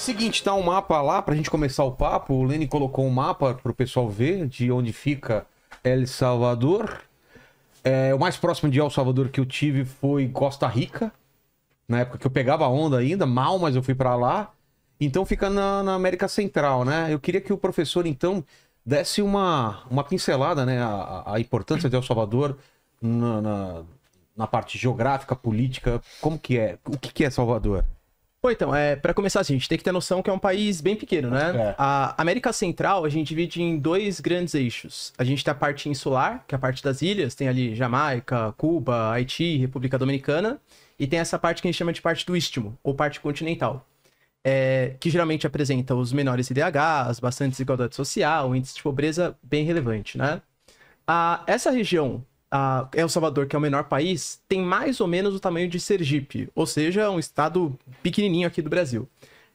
Seguinte, tá um mapa lá pra gente começar o papo. O Lenny colocou um mapa pro pessoal ver de onde fica El Salvador. É, o mais próximo de El Salvador que eu tive foi Costa Rica. Na época que eu pegava a onda ainda, mal, mas eu fui para lá. Então fica na, na, América Central, né? Eu queria que o professor, então, desse uma, uma pincelada, né? A, a importância de El Salvador na, na, na, parte geográfica, política. Como que é? O que, que é Salvador? Bom, então, é, para começar, assim, a gente tem que ter noção que é um país bem pequeno, né? É. A América Central a gente divide em dois grandes eixos. A gente tem a parte insular, que é a parte das ilhas, tem ali Jamaica, Cuba, Haiti, República Dominicana, e tem essa parte que a gente chama de parte do istmo, ou parte continental, é, que geralmente apresenta os menores IDHs, bastante desigualdade social, um índice de pobreza bem relevante, né? A, essa região a El é Salvador, que é o menor país, tem mais ou menos o tamanho de Sergipe, ou seja, um estado pequenininho aqui do Brasil.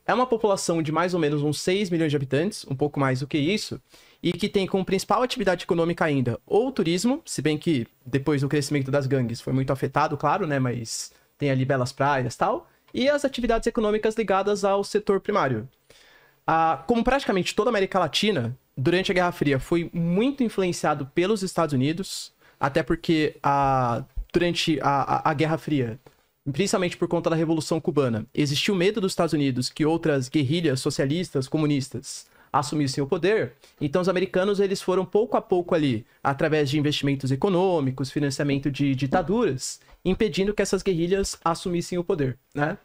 É uma população de mais ou menos uns 6 milhões de habitantes, um pouco mais do que isso, e que tem como principal atividade econômica ainda ou o turismo, se bem que depois do crescimento das gangues foi muito afetado, claro, né, mas tem ali belas praias tal, e as atividades econômicas ligadas ao setor primário. Ah, como praticamente toda a América Latina, durante a Guerra Fria foi muito influenciado pelos Estados Unidos, até porque a, durante a, a, a Guerra Fria, principalmente por conta da Revolução Cubana, existiu medo dos Estados Unidos que outras guerrilhas socialistas, comunistas, assumissem o poder. Então os americanos eles foram pouco a pouco ali, através de investimentos econômicos, financiamento de ditaduras, impedindo que essas guerrilhas assumissem o poder, né?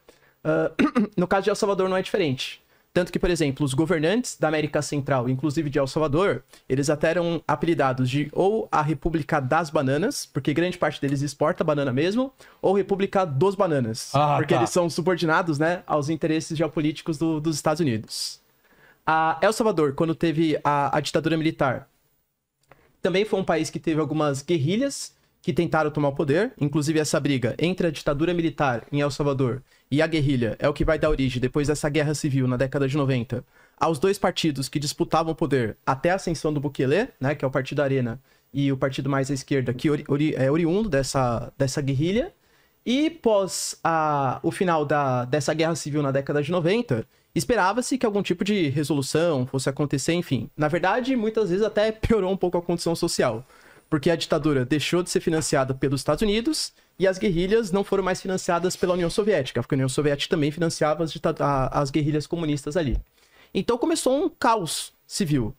Uh, no caso de El Salvador não é diferente. Tanto que, por exemplo, os governantes da América Central, inclusive de El Salvador, eles até eram apelidados de ou a República das Bananas, porque grande parte deles exporta banana mesmo, ou República dos Bananas, ah, porque tá. eles são subordinados né, aos interesses geopolíticos do, dos Estados Unidos. A El Salvador, quando teve a, a ditadura militar, também foi um país que teve algumas guerrilhas, que tentaram tomar o poder. Inclusive, essa briga entre a ditadura militar em El Salvador e a guerrilha é o que vai dar origem, depois dessa guerra civil na década de 90, aos dois partidos que disputavam o poder até a ascensão do Bukele, né, que é o Partido Arena, e o partido mais à esquerda, que ori ori é oriundo dessa, dessa guerrilha. E pós a, o final da, dessa guerra civil na década de 90, esperava-se que algum tipo de resolução fosse acontecer, enfim. Na verdade, muitas vezes até piorou um pouco a condição social porque a ditadura deixou de ser financiada pelos Estados Unidos e as guerrilhas não foram mais financiadas pela União Soviética, porque a União Soviética também financiava as, a, as guerrilhas comunistas ali. Então começou um caos civil,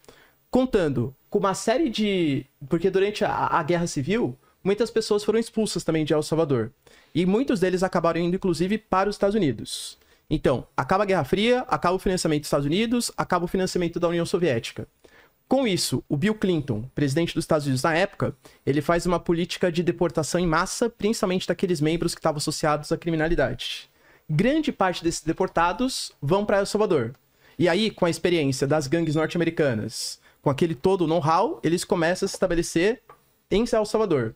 contando com uma série de. Porque durante a, a Guerra Civil, muitas pessoas foram expulsas também de El Salvador. E muitos deles acabaram indo, inclusive, para os Estados Unidos. Então, acaba a Guerra Fria, acaba o financiamento dos Estados Unidos, acaba o financiamento da União Soviética. Com isso, o Bill Clinton, presidente dos Estados Unidos na época, ele faz uma política de deportação em massa, principalmente daqueles membros que estavam associados à criminalidade. Grande parte desses deportados vão para El Salvador. E aí, com a experiência das gangues norte-americanas, com aquele todo know-how, eles começam a se estabelecer em El Salvador.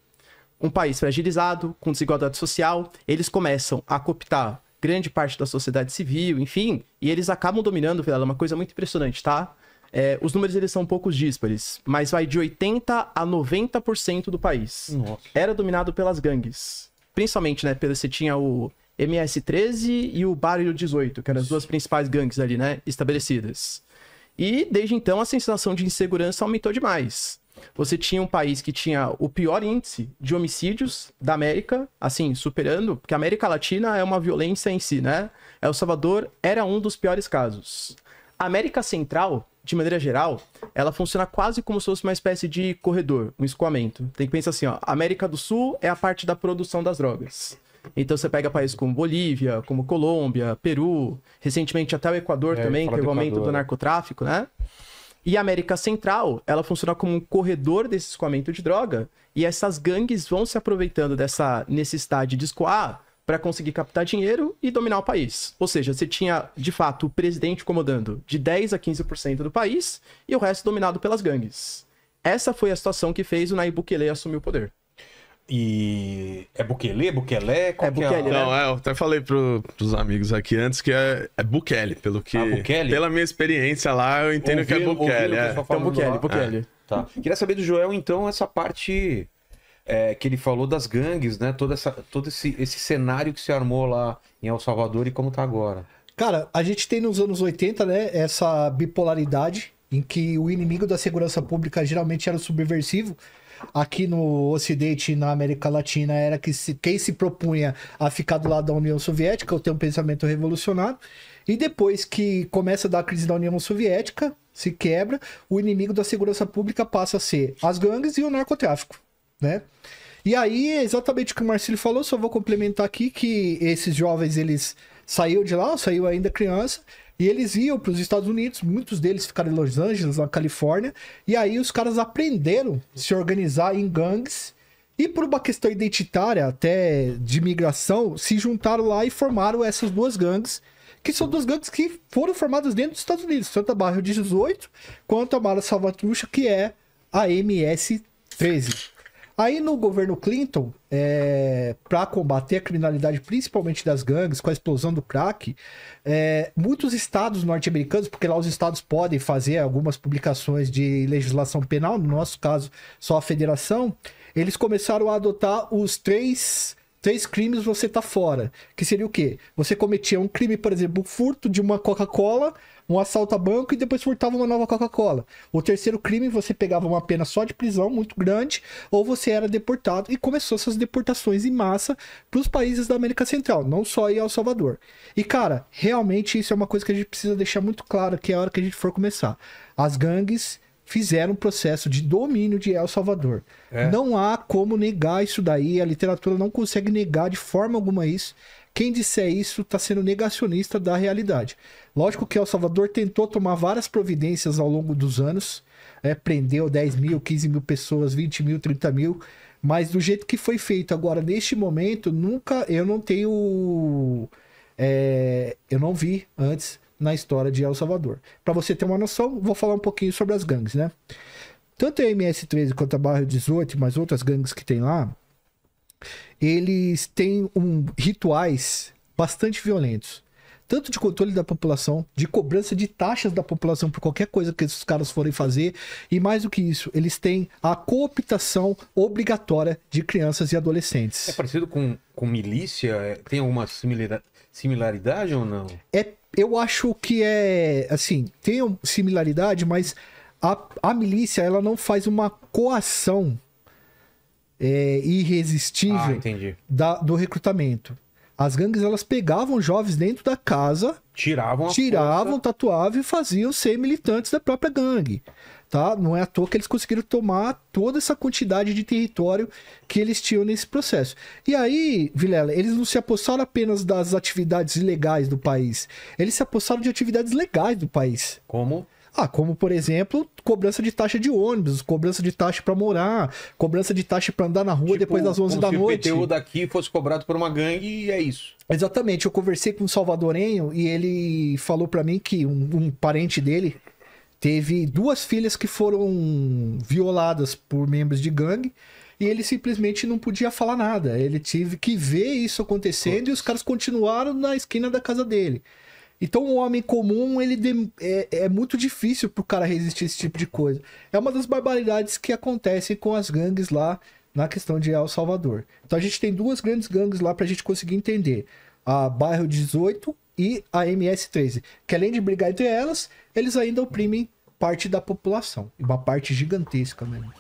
Um país fragilizado, com desigualdade social, eles começam a cooptar grande parte da sociedade civil, enfim, e eles acabam dominando, é uma coisa muito impressionante, tá? É, os números eles são um pouco díspares, mas vai de 80 a 90% do país. Nossa. Era dominado pelas gangues. Principalmente, né? Você tinha o MS-13 e o Barrio 18, que eram as duas principais gangues ali, né? Estabelecidas. E desde então a sensação de insegurança aumentou demais. Você tinha um país que tinha o pior índice de homicídios da América, assim, superando, porque a América Latina é uma violência em si, né? El Salvador era um dos piores casos. A América Central de maneira geral, ela funciona quase como se fosse uma espécie de corredor, um escoamento. Tem que pensar assim, ó, América do Sul é a parte da produção das drogas. Então você pega países como Bolívia, como Colômbia, Peru, recentemente até o Equador é, também teve é o aumento do narcotráfico, né? E a América Central, ela funciona como um corredor desse escoamento de droga, e essas gangues vão se aproveitando dessa necessidade de escoar para conseguir captar dinheiro e dominar o país. Ou seja, você tinha, de fato, o presidente comandando de 10 a 15% do país e o resto dominado pelas gangues. Essa foi a situação que fez o Nayib Bukele assumir o poder. E é Bukele, Bukele? é, é Bukele, é? Não, é, eu até falei pro, pros amigos aqui antes que é, é Bukele, pelo que... Ah, Bukele? Pela minha experiência lá, eu entendo ouvi, que é Bukele. É. Tá então, Bukele, lá. Bukele. É. tá. Queria saber do Joel, então, essa parte é, que ele falou das gangues, né? Toda essa, todo esse, esse cenário que se armou lá em El Salvador e como tá agora. Cara, a gente tem nos anos 80, né, essa bipolaridade em que o inimigo da segurança pública geralmente era o subversivo. Aqui no Ocidente e na América Latina era que se, quem se propunha a ficar do lado da União Soviética ou ter um pensamento revolucionário. E depois que começa a dar a crise da União Soviética, se quebra, o inimigo da segurança pública passa a ser as gangues e o narcotráfico né? E aí, exatamente o que o Marcelo falou, só vou complementar aqui que esses jovens, eles saíram de lá, saiu ainda criança, e eles iam para os Estados Unidos, muitos deles ficaram em Los Angeles, na Califórnia, e aí os caras aprenderam a se organizar em gangues, e por uma questão identitária, até de migração, se juntaram lá e formaram essas duas gangues, que são duas gangues que foram formadas dentro dos Estados Unidos, tanto a Barra 18 quanto a Mara Salvatrucha, que é a MS-13. Aí no governo Clinton, é, para combater a criminalidade, principalmente das gangues, com a explosão do crack, é, muitos estados norte-americanos, porque lá os estados podem fazer algumas publicações de legislação penal, no nosso caso só a federação, eles começaram a adotar os três três crimes você tá fora. Que seria o quê? Você cometia um crime, por exemplo, um furto de uma Coca-Cola, um assalto a banco e depois furtava uma nova Coca-Cola. O terceiro crime, você pegava uma pena só de prisão muito grande, ou você era deportado e começou essas deportações em massa para os países da América Central, não só em El Salvador. E cara, realmente isso é uma coisa que a gente precisa deixar muito claro que é a hora que a gente for começar. As gangues fizeram um processo de domínio de El Salvador. É. Não há como negar isso daí, a literatura não consegue negar de forma alguma isso. Quem disser isso está sendo negacionista da realidade. Lógico que El Salvador tentou tomar várias providências ao longo dos anos, é, prendeu 10 mil, 15 mil pessoas, 20 mil, 30 mil, mas do jeito que foi feito agora, neste momento, nunca eu não tenho. É, eu não vi antes na história de El Salvador. Para você ter uma noção, vou falar um pouquinho sobre as gangues, né? Tanto a MS-13 quanto a Barrio 18, mas outras gangues que tem lá, eles têm um, rituais bastante violentos. Tanto de controle da população, de cobrança de taxas da população por qualquer coisa que esses caras forem fazer, e mais do que isso, eles têm a cooptação obrigatória de crianças e adolescentes. É parecido com, com milícia? É, tem alguma similaridade ou não? É eu acho que é assim, tem similaridade, mas a, a milícia ela não faz uma coação é, irresistível ah, da, do recrutamento. As gangues elas pegavam jovens dentro da casa, tiravam, tiravam, força. tatuavam e faziam ser militantes da própria gangue tá? Não é à toa que eles conseguiram tomar toda essa quantidade de território que eles tinham nesse processo. E aí, Vilela, eles não se apossaram apenas das atividades ilegais do país, eles se apossaram de atividades legais do país. Como? Ah, como por exemplo, cobrança de taxa de ônibus, cobrança de taxa para morar, cobrança de taxa para andar na rua tipo, depois das 11 da se noite. O PTU daqui fosse cobrado por uma gangue e é isso. Exatamente, eu conversei com um salvadorenho e ele falou para mim que um, um, parente dele Teve duas filhas que foram violadas por membros de gangue e ele simplesmente não podia falar nada. Ele teve que ver isso acontecendo e os caras continuaram na esquina da casa dele. Então, um homem comum, ele de... é, é, muito difícil pro cara resistir a esse tipo de coisa. É uma das barbaridades que acontecem com as gangues lá na questão de El Salvador. Então, a gente tem duas grandes gangues lá pra gente conseguir entender. A Bairro 18, e a MS-13, que além de brigar entre elas, eles ainda oprimem parte da população, uma parte gigantesca mesmo.